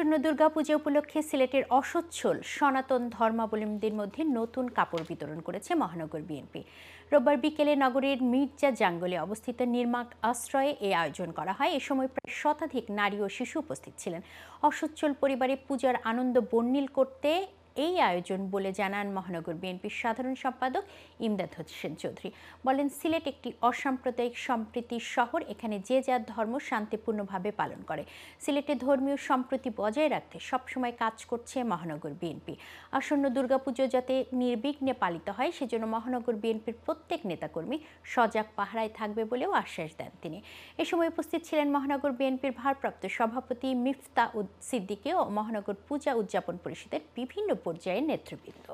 দুর্গা দুর্গাপূজা উপলক্ষে সিলেটের অসচ্ছল সনাতন ধর্মাবলম্বীদের মধ্যে নতুন কাপড় বিতরণ করেছে মহানগর বিএনপি রোববার বিকেলে নগরের মির্জা জাঙ্গলে অবস্থিত নির্মাক আশ্রয়ে এ আয়োজন করা হয় এ সময় প্রায় শতাধিক নারী ও শিশু উপস্থিত ছিলেন অসচ্ছল পরিবারে পূজার আনন্দ বর্ণিল করতে এই আয়োজন বলে জানান মহানগর বিএনপির সাধারণ সম্পাদক ইমদাদ হোসেন চৌধুরী বলেন সিলেট একটি অসাম্প্রদায়িক সম্প্রীতি শহর এখানে যে যার ধর্ম শান্তিপূর্ণভাবে পালন করে সিলেটে ধর্মীয় সম্প্রীতি বজায় রাখতে সবসময় কাজ করছে মহানগর বিএনপি আসন্ন দুর্গাপুজো যাতে নির্বিঘ্নে পালিত হয় সেজন্য মহানগর বিএনপির প্রত্যেক নেতাকর্মী সজাগ পাহারায় থাকবে বলেও আশ্বাস দেন তিনি এ সময় উপস্থিত ছিলেন মহানগর বিএনপির ভারপ্রাপ্ত সভাপতি মিফতা উদ্দিকে ও মহানগর পূজা উদযাপন পরিষদের বিভিন্ন পর্যায়ের নেতৃবৃন্দ